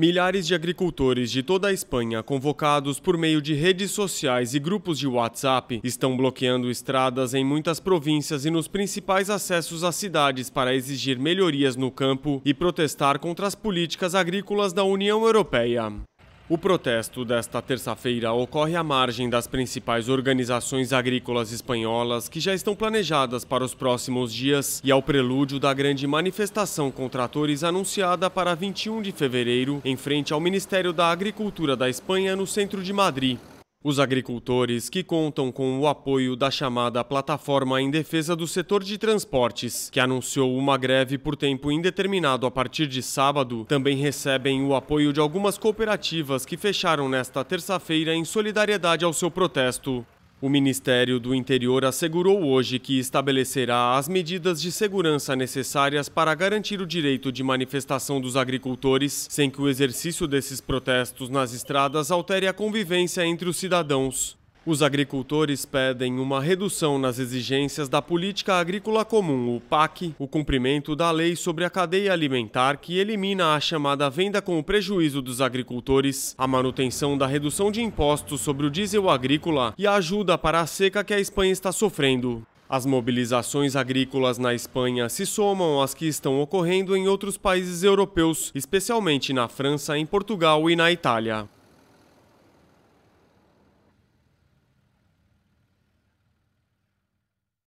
Milhares de agricultores de toda a Espanha, convocados por meio de redes sociais e grupos de WhatsApp, estão bloqueando estradas em muitas províncias e nos principais acessos às cidades para exigir melhorias no campo e protestar contra as políticas agrícolas da União Europeia. O protesto desta terça-feira ocorre à margem das principais organizações agrícolas espanholas que já estão planejadas para os próximos dias e ao prelúdio da grande manifestação com tratores anunciada para 21 de fevereiro em frente ao Ministério da Agricultura da Espanha no centro de Madrid. Os agricultores, que contam com o apoio da chamada Plataforma em Defesa do Setor de Transportes, que anunciou uma greve por tempo indeterminado a partir de sábado, também recebem o apoio de algumas cooperativas que fecharam nesta terça-feira em solidariedade ao seu protesto. O Ministério do Interior assegurou hoje que estabelecerá as medidas de segurança necessárias para garantir o direito de manifestação dos agricultores, sem que o exercício desses protestos nas estradas altere a convivência entre os cidadãos. Os agricultores pedem uma redução nas exigências da Política Agrícola Comum, o PAC, o cumprimento da lei sobre a cadeia alimentar que elimina a chamada venda com o prejuízo dos agricultores, a manutenção da redução de impostos sobre o diesel agrícola e a ajuda para a seca que a Espanha está sofrendo. As mobilizações agrícolas na Espanha se somam às que estão ocorrendo em outros países europeus, especialmente na França, em Portugal e na Itália.